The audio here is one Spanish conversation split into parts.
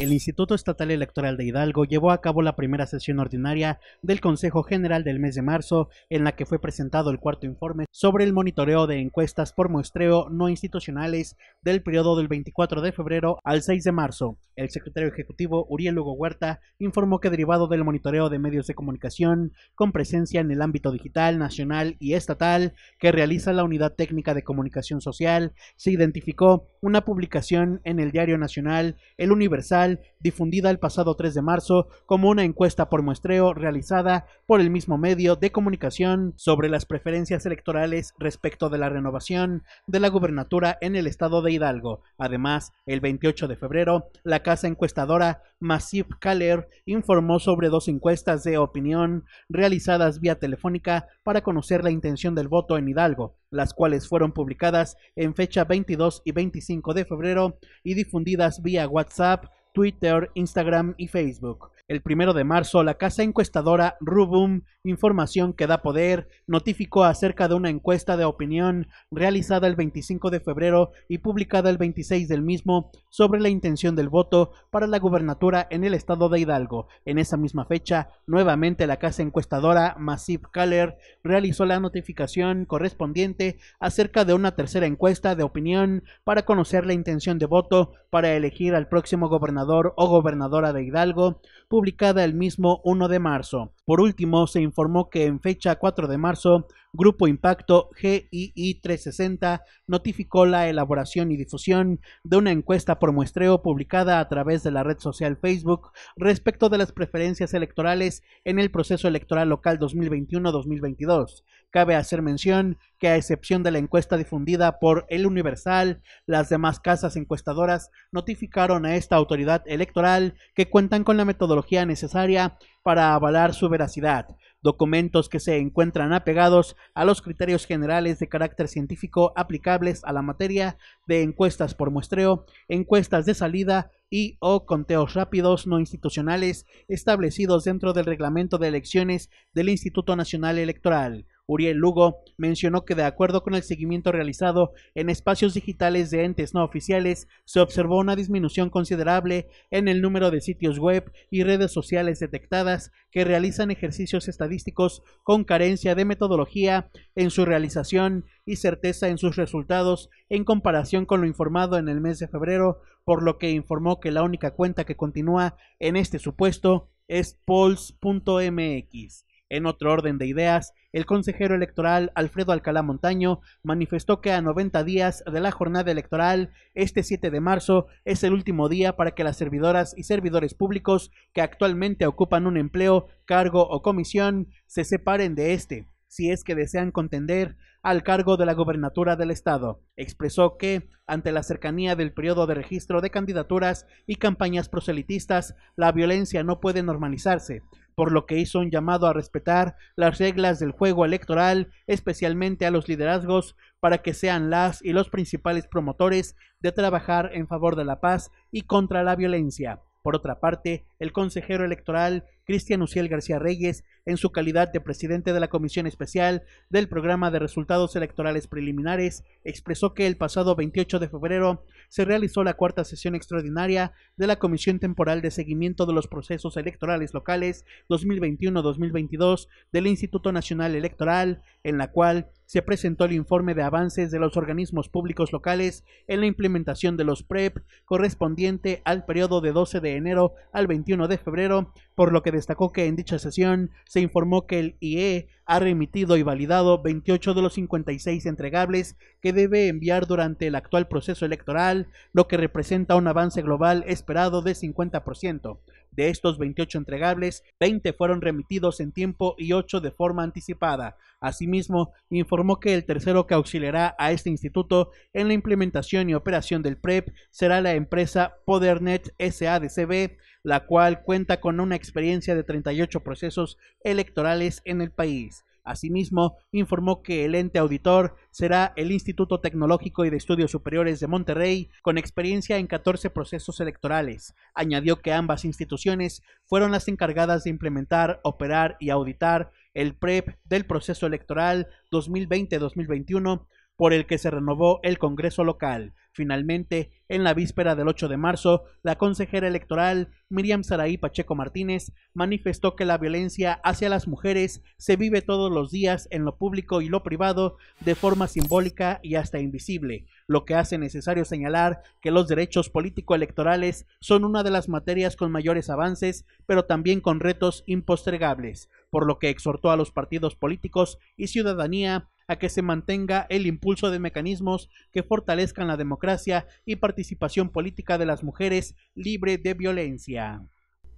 el Instituto Estatal Electoral de Hidalgo llevó a cabo la primera sesión ordinaria del Consejo General del mes de marzo, en la que fue presentado el cuarto informe sobre el monitoreo de encuestas por muestreo no institucionales del periodo del 24 de febrero al 6 de marzo. El secretario ejecutivo Uriel Hugo Huerta informó que derivado del monitoreo de medios de comunicación con presencia en el ámbito digital, nacional y estatal que realiza la Unidad Técnica de Comunicación Social, se identificó una publicación en el Diario Nacional, El Universal, difundida el pasado 3 de marzo como una encuesta por muestreo realizada por el mismo medio de comunicación sobre las preferencias electorales respecto de la renovación de la gubernatura en el estado de Hidalgo. Además, el 28 de febrero, la casa encuestadora Massive Kaller informó sobre dos encuestas de opinión realizadas vía telefónica para conocer la intención del voto en Hidalgo, las cuales fueron publicadas en fecha 22 y 25 de febrero y difundidas vía WhatsApp Twitter, Instagram y Facebook. El primero de marzo, la casa encuestadora Rubum Información que da poder notificó acerca de una encuesta de opinión realizada el 25 de febrero y publicada el 26 del mismo sobre la intención del voto para la gubernatura en el estado de Hidalgo. En esa misma fecha, nuevamente la casa encuestadora Massive Keller realizó la notificación correspondiente acerca de una tercera encuesta de opinión para conocer la intención de voto para elegir al próximo gobernador o gobernadora de Hidalgo publicada el mismo 1 de marzo. Por último, se informó que en fecha 4 de marzo Grupo Impacto GII 360 notificó la elaboración y difusión de una encuesta por muestreo publicada a través de la red social Facebook respecto de las preferencias electorales en el proceso electoral local 2021-2022. Cabe hacer mención que a excepción de la encuesta difundida por El Universal, las demás casas encuestadoras notificaron a esta autoridad electoral que cuentan con la metodología necesaria para avalar su veracidad documentos que se encuentran apegados a los criterios generales de carácter científico aplicables a la materia de encuestas por muestreo, encuestas de salida y o conteos rápidos no institucionales establecidos dentro del reglamento de elecciones del Instituto Nacional Electoral. Uriel Lugo mencionó que de acuerdo con el seguimiento realizado en espacios digitales de entes no oficiales, se observó una disminución considerable en el número de sitios web y redes sociales detectadas que realizan ejercicios estadísticos con carencia de metodología en su realización y certeza en sus resultados en comparación con lo informado en el mes de febrero, por lo que informó que la única cuenta que continúa en este supuesto es Pols.mx. En otro orden de ideas, el consejero electoral Alfredo Alcalá Montaño manifestó que a 90 días de la jornada electoral, este 7 de marzo es el último día para que las servidoras y servidores públicos que actualmente ocupan un empleo, cargo o comisión se separen de este si es que desean contender al cargo de la gobernatura del estado. Expresó que, ante la cercanía del periodo de registro de candidaturas y campañas proselitistas, la violencia no puede normalizarse, por lo que hizo un llamado a respetar las reglas del juego electoral, especialmente a los liderazgos, para que sean las y los principales promotores de trabajar en favor de la paz y contra la violencia. Por otra parte, el consejero electoral Cristian Uciel García Reyes en su calidad de presidente de la Comisión Especial del Programa de Resultados Electorales Preliminares, expresó que el pasado 28 de febrero se realizó la cuarta sesión extraordinaria de la Comisión Temporal de Seguimiento de los Procesos Electorales Locales 2021-2022 del Instituto Nacional Electoral, en la cual se presentó el informe de avances de los organismos públicos locales en la implementación de los PREP e correspondiente al periodo de 12 de enero al 21 de febrero, por lo que destacó que en dicha sesión se informó que el IE ha remitido y validado 28 de los 56 entregables que debe enviar durante el actual proceso electoral, lo que representa un avance global esperado de 50%. De estos 28 entregables, 20 fueron remitidos en tiempo y 8 de forma anticipada. Asimismo, informó que el tercero que auxiliará a este instituto en la implementación y operación del PREP e será la empresa Podernet SADCB, la cual cuenta con una experiencia de 38 procesos electorales en el país. Asimismo, informó que el ente auditor será el Instituto Tecnológico y de Estudios Superiores de Monterrey, con experiencia en 14 procesos electorales. Añadió que ambas instituciones fueron las encargadas de implementar, operar y auditar el PREP e del proceso electoral 2020-2021 por el que se renovó el Congreso local. Finalmente, en la víspera del 8 de marzo, la consejera electoral Miriam Saraí Pacheco Martínez manifestó que la violencia hacia las mujeres se vive todos los días en lo público y lo privado de forma simbólica y hasta invisible, lo que hace necesario señalar que los derechos político-electorales son una de las materias con mayores avances, pero también con retos impostergables, por lo que exhortó a los partidos políticos y ciudadanía a que se mantenga el impulso de mecanismos que fortalezcan la democracia y participación política de las mujeres libre de violencia.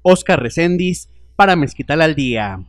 Oscar Recendis para Mezquital al Día.